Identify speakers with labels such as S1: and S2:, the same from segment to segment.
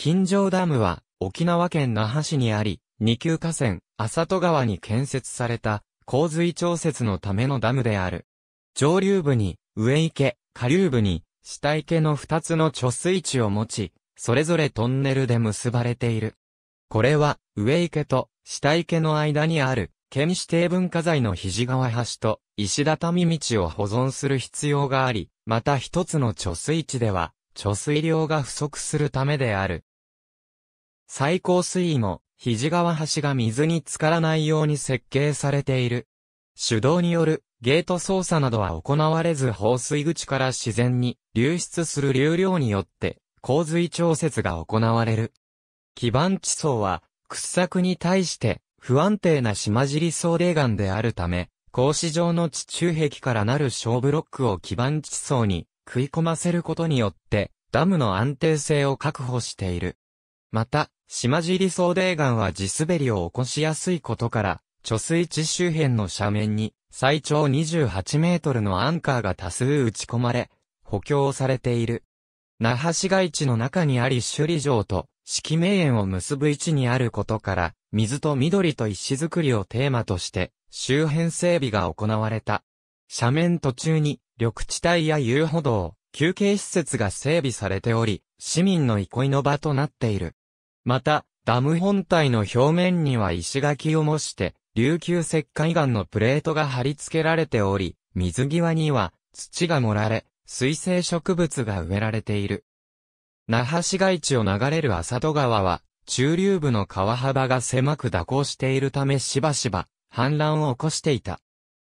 S1: 金城ダムは、沖縄県那覇市にあり、二級河川、浅戸川に建設された、洪水調節のためのダムである。上流部に、上池、下流部に、下池の二つの貯水池を持ち、それぞれトンネルで結ばれている。これは、上池と下池の間にある、県指定文化財の肘川橋と石畳道を保存する必要があり、また一つの貯水池では、貯水量が不足するためである。最高水位も、肘川橋が水に浸からないように設計されている。手動によるゲート操作などは行われず放水口から自然に流出する流量によって洪水調節が行われる。基盤地層は掘削に対して不安定な島尻層泥岩であるため、格子状の地中壁からなる小ブロックを基盤地層に食い込ませることによってダムの安定性を確保している。また、島尻総泥岩は地滑りを起こしやすいことから、貯水池周辺の斜面に最長28メートルのアンカーが多数打ち込まれ、補強されている。那覇市街地の中にあり首里城と四季名園を結ぶ位置にあることから、水と緑と石造りをテーマとして、周辺整備が行われた。斜面途中に、緑地帯や遊歩道、休憩施設が整備されており、市民の憩いの場となっている。また、ダム本体の表面には石垣を模して、琉球石灰岩のプレートが貼り付けられており、水際には土が盛られ、水生植物が植えられている。那覇市街地を流れる浅戸川は、中流部の川幅が狭く蛇行しているためしばしば氾濫を起こしていた。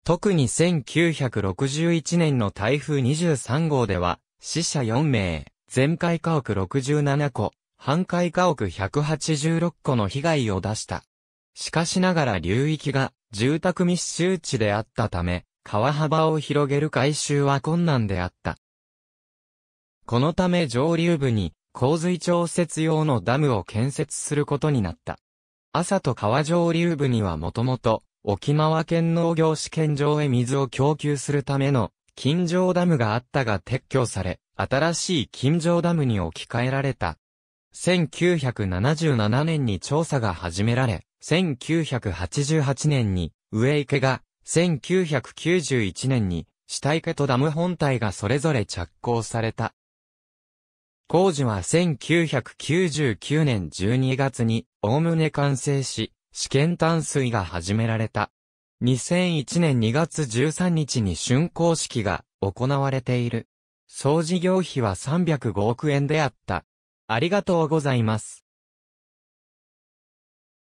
S1: 特に1961年の台風23号では、死者4名、全壊家屋67戸、半壊家屋186個の被害を出した。しかしながら流域が住宅密集地であったため、川幅を広げる改修は困難であった。このため上流部に洪水調節用のダムを建設することになった。朝と川上流部にはもともと沖縄県農業試験場へ水を供給するための金城ダムがあったが撤去され、新しい金城ダムに置き換えられた。1977年に調査が始められ、1988年に上池が、1991年に下池とダム本体がそれぞれ着工された。工事は1999年12月に、おおむね完成し、試験淡水が始められた。2001年2月13日に竣工式が行われている。総事業費は305億円であった。ありがとうございます。